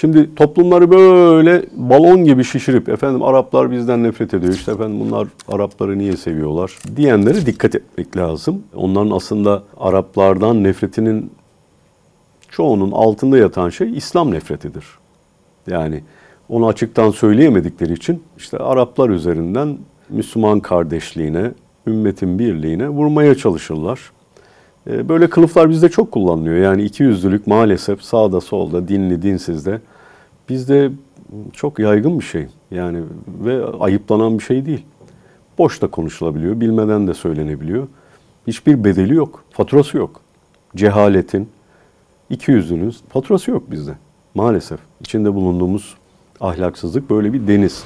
Şimdi toplumları böyle balon gibi şişirip efendim Araplar bizden nefret ediyor işte efendim bunlar Arapları niye seviyorlar diyenlere dikkat etmek lazım. Onların aslında Araplardan nefretinin çoğunun altında yatan şey İslam nefretidir. Yani onu açıktan söyleyemedikleri için işte Araplar üzerinden Müslüman kardeşliğine, ümmetin birliğine vurmaya çalışırlar. Ee, böyle kılıflar bizde çok kullanılıyor. Yani iki yüzlülük maalesef sağda solda, dinli dinsizde bizde çok yaygın bir şey. Yani ve ayıplanan bir şey değil. Boş da konuşulabiliyor, bilmeden de söylenebiliyor. Hiçbir bedeli yok, faturası yok. Cehaletin, iki yüzlünün faturası yok bizde. Maalesef içinde bulunduğumuz ahlaksızlık böyle bir deniz.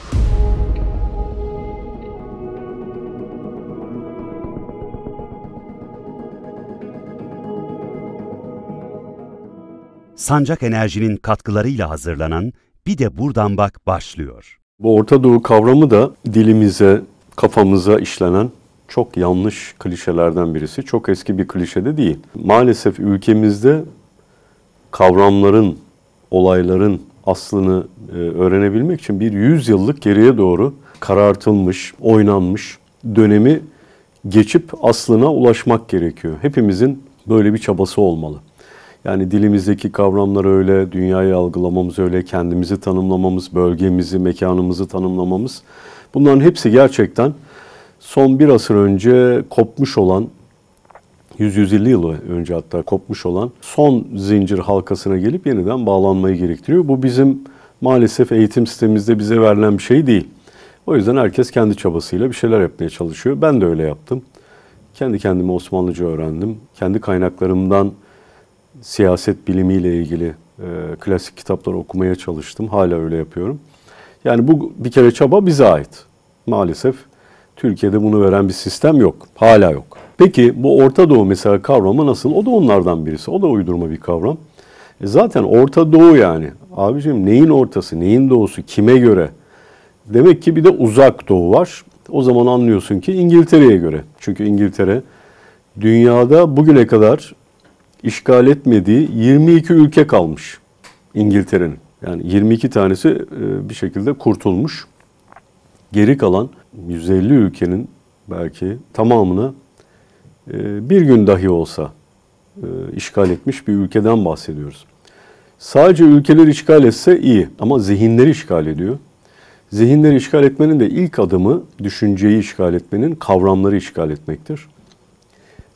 Sancak Enerji'nin katkılarıyla hazırlanan Bir de Buradan Bak başlıyor. Bu Orta Doğu kavramı da dilimize, kafamıza işlenen çok yanlış klişelerden birisi. Çok eski bir klişe de değil. Maalesef ülkemizde kavramların, olayların aslını e, öğrenebilmek için bir 100 yıllık geriye doğru karartılmış, oynanmış dönemi geçip aslına ulaşmak gerekiyor. Hepimizin böyle bir çabası olmalı. Yani dilimizdeki kavramlar öyle, dünyayı algılamamız öyle, kendimizi tanımlamamız, bölgemizi, mekanımızı tanımlamamız. Bunların hepsi gerçekten son bir asır önce kopmuş olan, 100-150 yıl önce hatta kopmuş olan son zincir halkasına gelip yeniden bağlanmayı gerektiriyor. Bu bizim maalesef eğitim sistemimizde bize verilen bir şey değil. O yüzden herkes kendi çabasıyla bir şeyler yapmaya çalışıyor. Ben de öyle yaptım. Kendi kendime Osmanlıca öğrendim. Kendi kaynaklarımdan siyaset bilimiyle ilgili e, klasik kitapları okumaya çalıştım. Hala öyle yapıyorum. Yani bu bir kere çaba bize ait. Maalesef Türkiye'de bunu veren bir sistem yok. Hala yok. Peki bu Orta Doğu mesela kavramı nasıl? O da onlardan birisi. O da uydurma bir kavram. E zaten Orta Doğu yani. Abicim neyin ortası, neyin doğusu, kime göre? Demek ki bir de uzak doğu var. O zaman anlıyorsun ki İngiltere'ye göre. Çünkü İngiltere dünyada bugüne kadar işgal etmediği 22 ülke kalmış İngiltere'nin. Yani 22 tanesi e, bir şekilde kurtulmuş. Geri kalan 150 ülkenin belki tamamını e, bir gün dahi olsa e, işgal etmiş bir ülkeden bahsediyoruz. Sadece ülkeler işgal etse iyi ama zihinleri işgal ediyor. Zihinleri işgal etmenin de ilk adımı düşünceyi işgal etmenin kavramları işgal etmektir.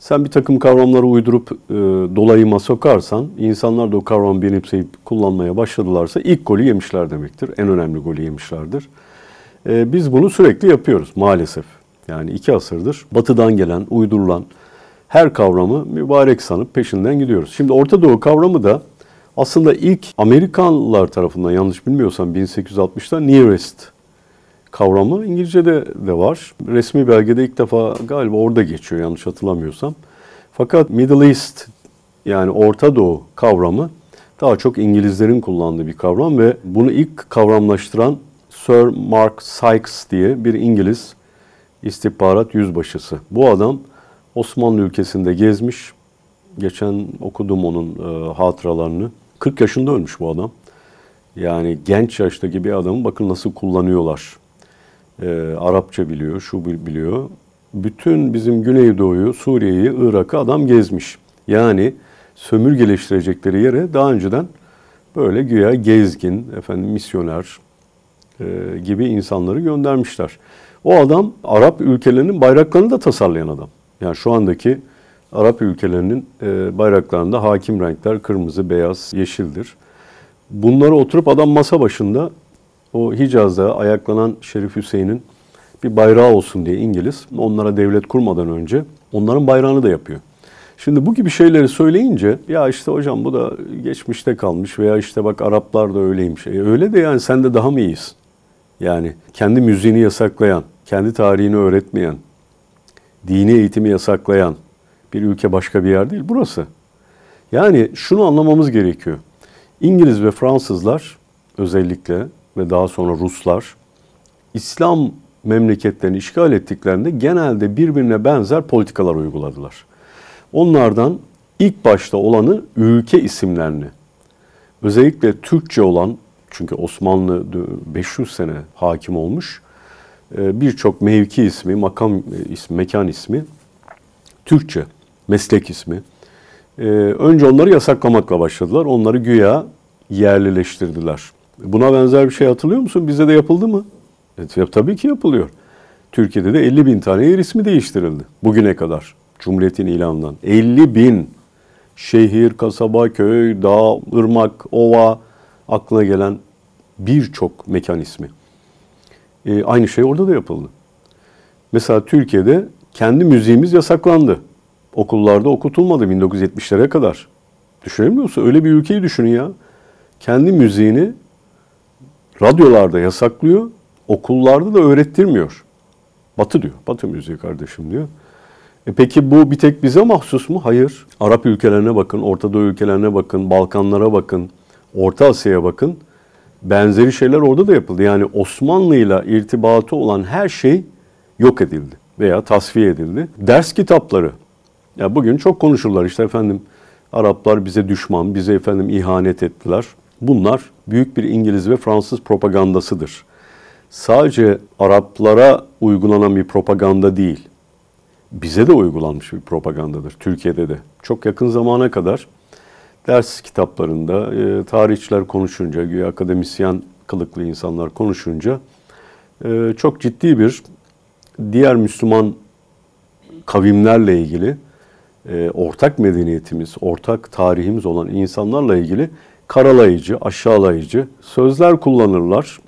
Sen bir takım kavramları uydurup e, dolayıma sokarsan, insanlar da o kavramı benimseyip kullanmaya başladılarsa ilk golü yemişler demektir. En önemli golü yemişlerdir. E, biz bunu sürekli yapıyoruz maalesef. Yani iki asırdır batıdan gelen, uydurulan her kavramı mübarek sanıp peşinden gidiyoruz. Şimdi Orta Doğu kavramı da aslında ilk Amerikanlılar tarafından yanlış bilmiyorsam 1860'da East kavramı İngilizce'de de var. Resmi belgede ilk defa galiba orada geçiyor yanlış hatırlamıyorsam. Fakat Middle East yani Orta Doğu kavramı daha çok İngilizlerin kullandığı bir kavram ve bunu ilk kavramlaştıran Sir Mark Sykes diye bir İngiliz istihbarat yüzbaşısı. Bu adam Osmanlı ülkesinde gezmiş. Geçen okudum onun e, hatıralarını. 40 yaşında ölmüş bu adam. Yani genç yaştaki bir adamı bakın nasıl kullanıyorlar e, Arapça biliyor, şu biliyor. Bütün bizim Güneydoğu'yu, Suriye'yi, Irak'ı adam gezmiş. Yani sömürgeleştirecekleri yere daha önceden böyle güya gezgin, efendim misyoner e, gibi insanları göndermişler. O adam Arap ülkelerinin bayraklarını da tasarlayan adam. Yani şu andaki Arap ülkelerinin e, bayraklarında hakim renkler kırmızı, beyaz, yeşildir. Bunları oturup adam masa başında o Hicaz'da ayaklanan Şerif Hüseyin'in bir bayrağı olsun diye İngiliz onlara devlet kurmadan önce onların bayrağını da yapıyor. Şimdi bu gibi şeyleri söyleyince ya işte hocam bu da geçmişte kalmış veya işte bak Araplar da öyleymiş. E öyle de yani sen de daha mı iyisin? Yani kendi müziğini yasaklayan, kendi tarihini öğretmeyen, dini eğitimi yasaklayan bir ülke başka bir yer değil burası. Yani şunu anlamamız gerekiyor. İngiliz ve Fransızlar özellikle ve daha sonra Ruslar İslam memleketlerini işgal ettiklerinde genelde birbirine benzer politikalar uyguladılar. Onlardan ilk başta olanı ülke isimlerini özellikle Türkçe olan çünkü Osmanlı 500 sene hakim olmuş e, birçok mevki ismi, makam e, ismi, mekan ismi Türkçe, meslek ismi. E, önce onları yasaklamakla başladılar. Onları güya yerlileştirdiler. Buna benzer bir şey hatırlıyor musun? Bize de yapıldı mı? Evet, tabii ki yapılıyor. Türkiye'de de 50 bin tane yer ismi değiştirildi bugüne kadar. Cumhuriyet'in ilanından. 50 bin şehir, kasaba, köy, dağ, ırmak, ova aklına gelen birçok mekan ismi. E, aynı şey orada da yapıldı. Mesela Türkiye'de kendi müziğimiz yasaklandı. Okullarda okutulmadı 1970'lere kadar. Düşünemiyor musun? Öyle bir ülkeyi düşünün ya. Kendi müziğini Radyolarda yasaklıyor, okullarda da öğrettirmiyor. Batı diyor, Batı müziği kardeşim diyor. E peki bu bir tek bize mahsus mu? Hayır. Arap ülkelerine bakın, Orta Doğu ülkelerine bakın, Balkanlara bakın, Orta Asya'ya bakın. Benzeri şeyler orada da yapıldı. Yani Osmanlı ile irtibatı olan her şey yok edildi veya tasfiye edildi. Ders kitapları. Ya bugün çok konuşurlar işte efendim Araplar bize düşman, bize efendim ihanet ettiler. Bunlar büyük bir İngiliz ve Fransız propagandasıdır. Sadece Araplara uygulanan bir propaganda değil, bize de uygulanmış bir propagandadır Türkiye'de de. Çok yakın zamana kadar ders kitaplarında e, tarihçiler konuşunca, akademisyen kılıklı insanlar konuşunca e, çok ciddi bir diğer Müslüman kavimlerle ilgili e, ortak medeniyetimiz, ortak tarihimiz olan insanlarla ilgili karalayıcı, aşağılayıcı sözler kullanırlar.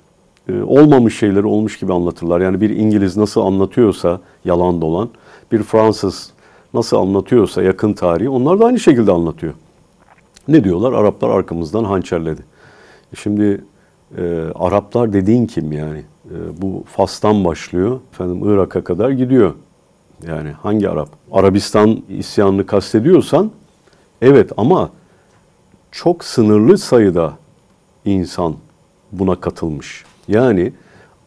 E, olmamış şeyleri olmuş gibi anlatırlar. Yani bir İngiliz nasıl anlatıyorsa yalan dolan, bir Fransız nasıl anlatıyorsa yakın tarihi onlar da aynı şekilde anlatıyor. Ne diyorlar? Araplar arkamızdan hançerledi. E şimdi e, Araplar dediğin kim yani? E, bu Fas'tan başlıyor, efendim Irak'a kadar gidiyor. Yani hangi Arap? Arabistan isyanını kastediyorsan evet ama çok sınırlı sayıda insan buna katılmış. Yani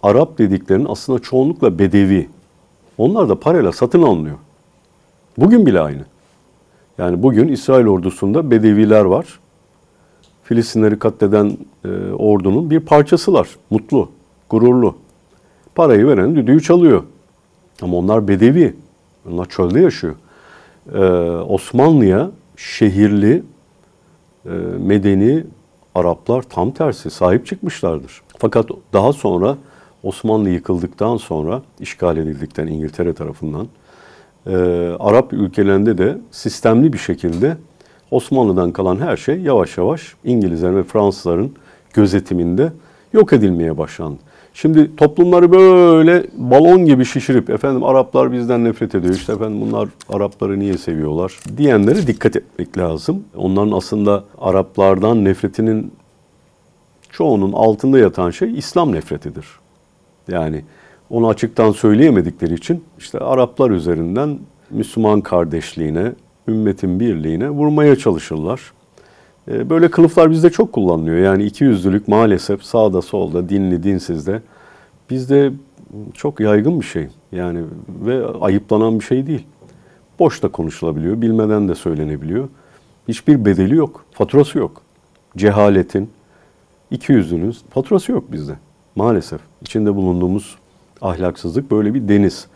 Arap dediklerinin aslında çoğunlukla bedevi. Onlar da parayla satın alınıyor. Bugün bile aynı. Yani bugün İsrail ordusunda bedeviler var. Filistinleri katleden e, ordunun bir parçasılar. Mutlu, gururlu. Parayı veren düdüğü çalıyor. Ama onlar bedevi. Onlar çölde yaşıyor. Ee, Osmanlı'ya şehirli ee, medeni Araplar tam tersi sahip çıkmışlardır. Fakat daha sonra Osmanlı yıkıldıktan sonra işgal edildikten İngiltere tarafından e, Arap ülkelerinde de sistemli bir şekilde Osmanlı'dan kalan her şey yavaş yavaş İngilizler ve Fransızların gözetiminde yok edilmeye başlandı. Şimdi toplumları böyle balon gibi şişirip efendim Araplar bizden nefret ediyor işte efendim bunlar Arapları niye seviyorlar diyenlere dikkat etmek lazım. Onların aslında Araplardan nefretinin çoğunun altında yatan şey İslam nefretidir. Yani onu açıktan söyleyemedikleri için işte Araplar üzerinden Müslüman kardeşliğine, ümmetin birliğine vurmaya çalışırlar. Ee, böyle kılıflar bizde çok kullanılıyor. Yani iki yüzlülük maalesef sağda solda, dinli dinsizde bizde çok yaygın bir şey. Yani ve ayıplanan bir şey değil. Boş da konuşulabiliyor, bilmeden de söylenebiliyor. Hiçbir bedeli yok, faturası yok. Cehaletin, iki yüzlünün faturası yok bizde maalesef. İçinde bulunduğumuz ahlaksızlık böyle bir deniz.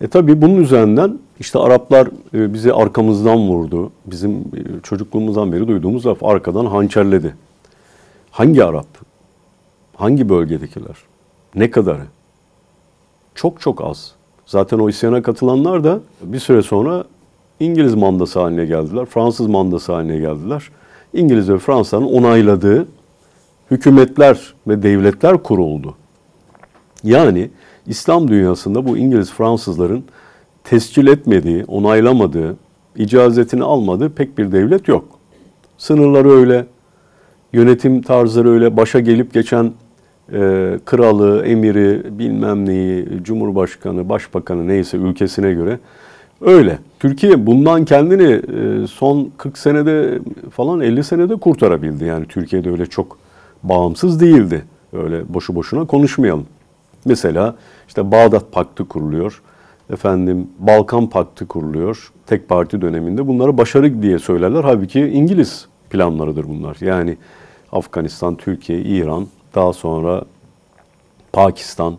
E tabii bunun üzerinden işte Araplar e, bizi arkamızdan vurdu. Bizim e, çocukluğumuzdan beri duyduğumuz laf arkadan hançerledi. Hangi Arap? Hangi bölgedekiler? Ne kadarı? Çok çok az. Zaten o isyana katılanlar da bir süre sonra İngiliz mandası haline geldiler. Fransız mandası haline geldiler. İngiliz ve Fransa'nın onayladığı hükümetler ve devletler kuruldu. Yani İslam dünyasında bu İngiliz Fransızların tescil etmediği, onaylamadığı, icazetini almadığı pek bir devlet yok. Sınırları öyle, yönetim tarzları öyle, başa gelip geçen e, kralı, emiri, bilmem neyi, cumhurbaşkanı, başbakanı neyse ülkesine göre öyle. Türkiye bundan kendini e, son 40 senede falan 50 senede kurtarabildi. Yani Türkiye'de öyle çok bağımsız değildi. Öyle boşu boşuna konuşmayalım. Mesela işte Bağdat Paktı kuruluyor efendim Balkan Paktı kuruluyor tek parti döneminde. Bunlara başarı diye söylerler. Halbuki İngiliz planlarıdır bunlar. Yani Afganistan, Türkiye, İran, daha sonra Pakistan.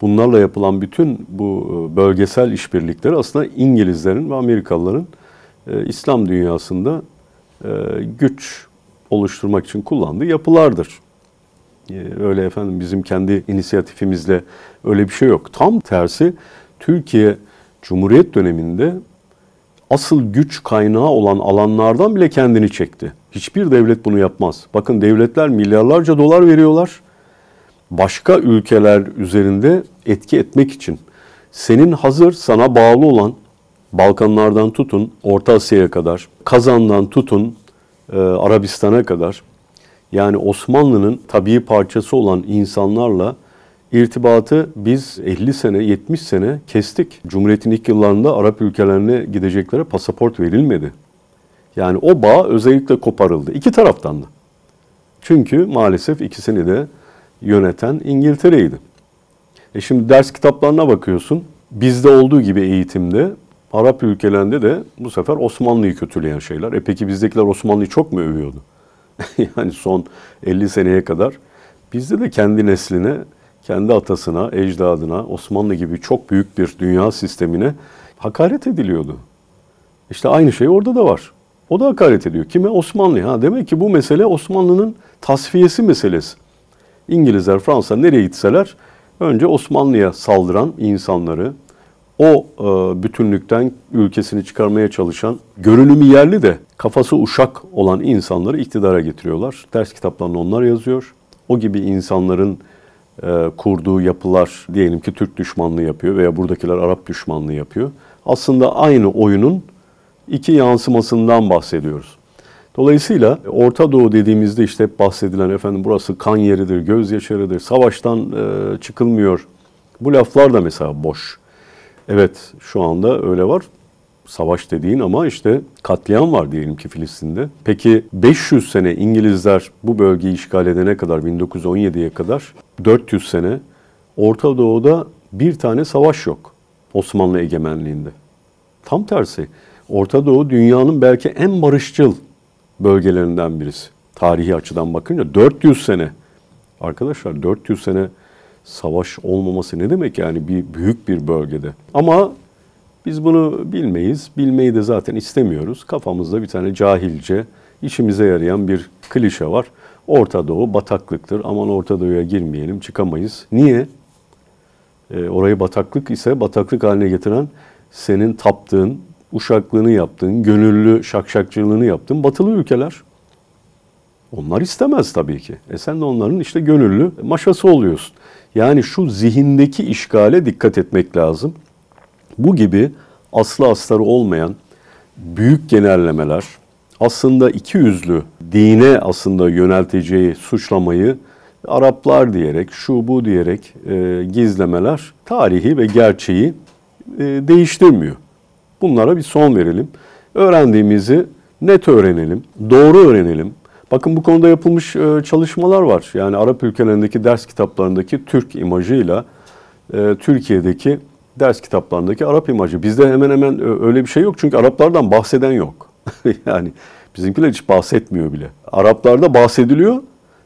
Bunlarla yapılan bütün bu e, bölgesel işbirlikleri aslında İngilizlerin ve Amerikalıların e, İslam dünyasında e, güç oluşturmak için kullandığı yapılardır. E, öyle efendim bizim kendi inisiyatifimizle öyle bir şey yok. Tam tersi Türkiye Cumhuriyet döneminde asıl güç kaynağı olan alanlardan bile kendini çekti. Hiçbir devlet bunu yapmaz. Bakın devletler milyarlarca dolar veriyorlar. Başka ülkeler üzerinde etki etmek için. Senin hazır sana bağlı olan Balkanlardan tutun Orta Asya'ya kadar, Kazan'dan tutun e, Arabistan'a kadar yani Osmanlı'nın tabii parçası olan insanlarla irtibatı biz 50 sene, 70 sene kestik. Cumhuriyet'in ilk yıllarında Arap ülkelerine gideceklere pasaport verilmedi. Yani o bağ özellikle koparıldı. iki taraftan da. Çünkü maalesef ikisini de yöneten İngiltere'ydi. E şimdi ders kitaplarına bakıyorsun. Bizde olduğu gibi eğitimde Arap ülkelerinde de bu sefer Osmanlı'yı kötüleyen şeyler. E peki bizdekiler Osmanlı'yı çok mu övüyordu? yani son 50 seneye kadar bizde de kendi nesline kendi atasına, ecdadına, Osmanlı gibi çok büyük bir dünya sistemine hakaret ediliyordu. İşte aynı şey orada da var. O da hakaret ediyor. Kime? Osmanlı Ha, demek ki bu mesele Osmanlı'nın tasfiyesi meselesi. İngilizler, Fransa nereye gitseler önce Osmanlı'ya saldıran insanları, o e, bütünlükten ülkesini çıkarmaya çalışan, görünümü yerli de kafası uşak olan insanları iktidara getiriyorlar. Ders kitaplarını onlar yazıyor. O gibi insanların e, kurduğu yapılar diyelim ki Türk düşmanlığı yapıyor veya buradakiler Arap düşmanlığı yapıyor. Aslında aynı oyunun iki yansımasından bahsediyoruz. Dolayısıyla Orta Doğu dediğimizde işte hep bahsedilen efendim burası kan yeridir, göz yeridir, savaştan e, çıkılmıyor. Bu laflar da mesela boş. Evet şu anda öyle var savaş dediğin ama işte katliam var diyelim ki Filistin'de. Peki 500 sene İngilizler bu bölgeyi işgal edene kadar 1917'ye kadar 400 sene Orta Doğu'da bir tane savaş yok Osmanlı egemenliğinde. Tam tersi Orta Doğu dünyanın belki en barışçıl bölgelerinden birisi. Tarihi açıdan bakınca 400 sene. Arkadaşlar 400 sene savaş olmaması ne demek yani bir büyük bir bölgede. Ama biz bunu bilmeyiz. Bilmeyi de zaten istemiyoruz. Kafamızda bir tane cahilce, işimize yarayan bir klişe var. Orta Doğu bataklıktır. Aman Orta Doğu'ya girmeyelim, çıkamayız. Niye? E, orayı bataklık ise bataklık haline getiren senin taptığın, uşaklığını yaptığın, gönüllü şakşakçılığını yaptığın batılı ülkeler. Onlar istemez tabii ki. E sen de onların işte gönüllü maşası oluyorsun. Yani şu zihindeki işgale dikkat etmek lazım. Bu gibi aslı astarı olmayan büyük genellemeler aslında iki yüzlü dine aslında yönelteceği suçlamayı Araplar diyerek, şu bu diyerek e, gizlemeler tarihi ve gerçeği e, değiştirmiyor. Bunlara bir son verelim. Öğrendiğimizi net öğrenelim, doğru öğrenelim. Bakın bu konuda yapılmış e, çalışmalar var. Yani Arap ülkelerindeki ders kitaplarındaki Türk imajıyla e, Türkiye'deki ders kitaplarındaki Arap imajı. Bizde hemen hemen öyle bir şey yok çünkü Araplardan bahseden yok. yani bizimkiler hiç bahsetmiyor bile. Araplarda bahsediliyor,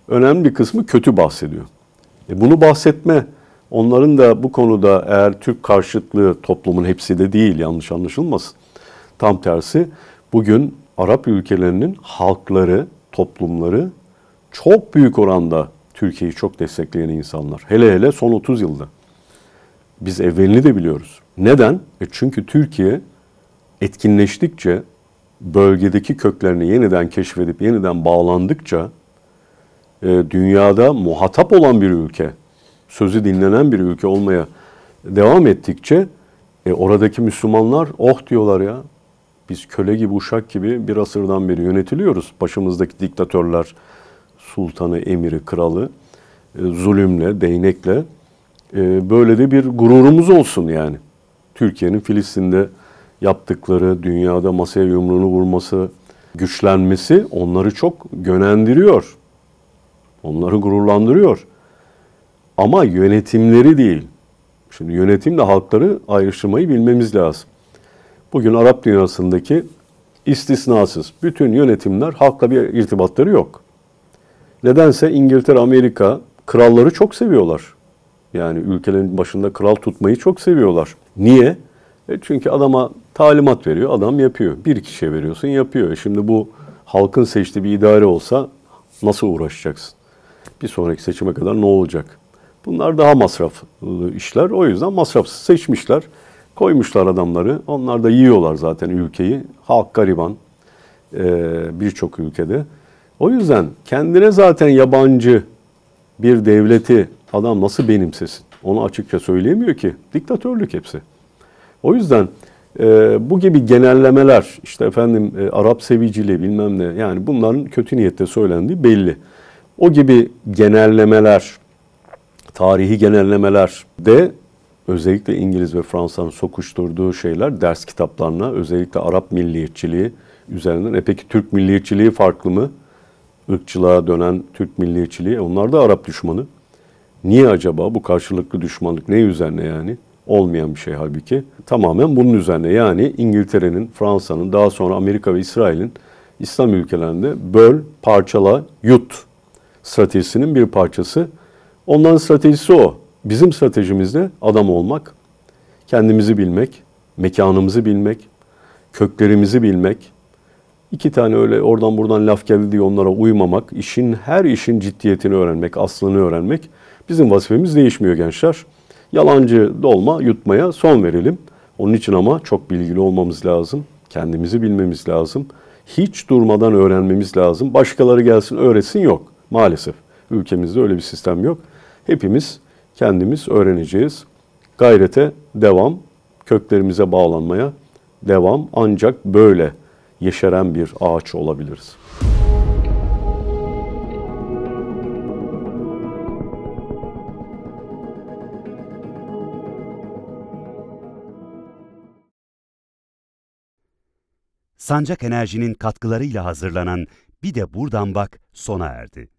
önemli bir kısmı kötü bahsediyor. E bunu bahsetme, onların da bu konuda eğer Türk karşıtlığı toplumun hepsi de değil yanlış anlaşılmasın. Tam tersi bugün Arap ülkelerinin halkları, toplumları çok büyük oranda Türkiye'yi çok destekleyen insanlar. Hele hele son 30 yılda. Biz evvelini de biliyoruz. Neden? E çünkü Türkiye etkinleştikçe, bölgedeki köklerini yeniden keşfedip yeniden bağlandıkça e, dünyada muhatap olan bir ülke, sözü dinlenen bir ülke olmaya devam ettikçe e, oradaki Müslümanlar oh diyorlar ya biz köle gibi uşak gibi bir asırdan beri yönetiliyoruz. Başımızdaki diktatörler, sultanı, emiri, kralı e, zulümle, değnekle ee, böyle de bir gururumuz olsun yani. Türkiye'nin Filistin'de yaptıkları, dünyada masaya yumruğunu vurması, güçlenmesi onları çok gönendiriyor. Onları gururlandırıyor. Ama yönetimleri değil. Şimdi yönetimle halkları ayrıştırmayı bilmemiz lazım. Bugün Arap dünyasındaki istisnasız bütün yönetimler halkla bir irtibatları yok. Nedense İngiltere, Amerika kralları çok seviyorlar. Yani ülkelerin başında kral tutmayı çok seviyorlar. Niye? E çünkü adama talimat veriyor, adam yapıyor. Bir kişiye veriyorsun, yapıyor. E şimdi bu halkın seçtiği bir idare olsa nasıl uğraşacaksın? Bir sonraki seçime kadar ne olacak? Bunlar daha masraflı işler. O yüzden masrafsız seçmişler. Koymuşlar adamları. Onlar da yiyorlar zaten ülkeyi. Halk gariban e, birçok ülkede. O yüzden kendine zaten yabancı bir devleti adam nasıl benimsesin? Onu açıkça söyleyemiyor ki. Diktatörlük hepsi. O yüzden e, bu gibi genellemeler işte efendim e, Arap seviciliği bilmem ne yani bunların kötü niyette söylendiği belli. O gibi genellemeler, tarihi genellemeler de özellikle İngiliz ve Fransa'nın sokuşturduğu şeyler ders kitaplarına özellikle Arap milliyetçiliği üzerinden. E peki Türk milliyetçiliği farklı mı? ırkçılığa dönen Türk milliyetçiliği. Onlar da Arap düşmanı. Niye acaba bu karşılıklı düşmanlık ne üzerine yani? Olmayan bir şey halbuki. Tamamen bunun üzerine yani İngiltere'nin, Fransa'nın, daha sonra Amerika ve İsrail'in İslam ülkelerinde böl, parçala, yut stratejisinin bir parçası. Onların stratejisi o. Bizim stratejimizde adam olmak, kendimizi bilmek, mekanımızı bilmek, köklerimizi bilmek, İki tane öyle oradan buradan laf geldi diye onlara uymamak, işin her işin ciddiyetini öğrenmek, aslını öğrenmek bizim vazifemiz değişmiyor gençler. Yalancı dolma yutmaya son verelim. Onun için ama çok bilgili olmamız lazım. Kendimizi bilmemiz lazım. Hiç durmadan öğrenmemiz lazım. Başkaları gelsin öğretsin yok maalesef. Ülkemizde öyle bir sistem yok. Hepimiz kendimiz öğreneceğiz. Gayrete devam, köklerimize bağlanmaya devam ancak böyle yeşeren bir ağaç olabiliriz. Sancak Enerji'nin katkılarıyla hazırlanan Bir de Buradan Bak sona erdi.